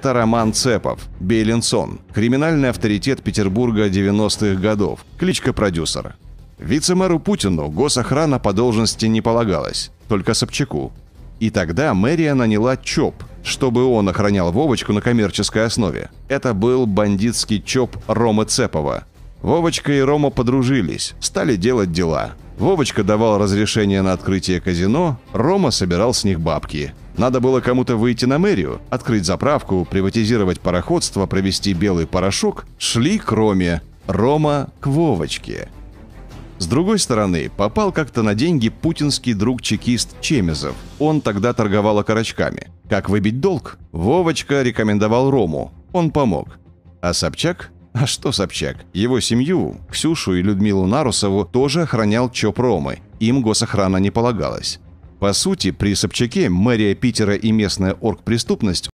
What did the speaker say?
Это Роман Цепов, Бейлинсон, криминальный авторитет Петербурга 90-х годов, кличка продюсера. Вице-мэру Путину госохрана по должности не полагалась, только Собчаку. И тогда мэрия наняла ЧОП, чтобы он охранял Вовочку на коммерческой основе. Это был бандитский ЧОП Рома Цепова. Вовочка и Рома подружились, стали делать дела – Вовочка давал разрешение на открытие казино, Рома собирал с них бабки. Надо было кому-то выйти на мэрию, открыть заправку, приватизировать пароходство, провести белый порошок. Шли к Роме, Рома к Вовочке. С другой стороны, попал как-то на деньги путинский друг-чекист Чемезов. Он тогда торговал окорочками. Как выбить долг? Вовочка рекомендовал Рому. Он помог. А Собчак а что Собчак? Его семью, Ксюшу и Людмилу Нарусову, тоже охранял ЧОП Ромы. Им госохрана не полагалась. По сути, при Собчаке мэрия Питера и местная оргпреступность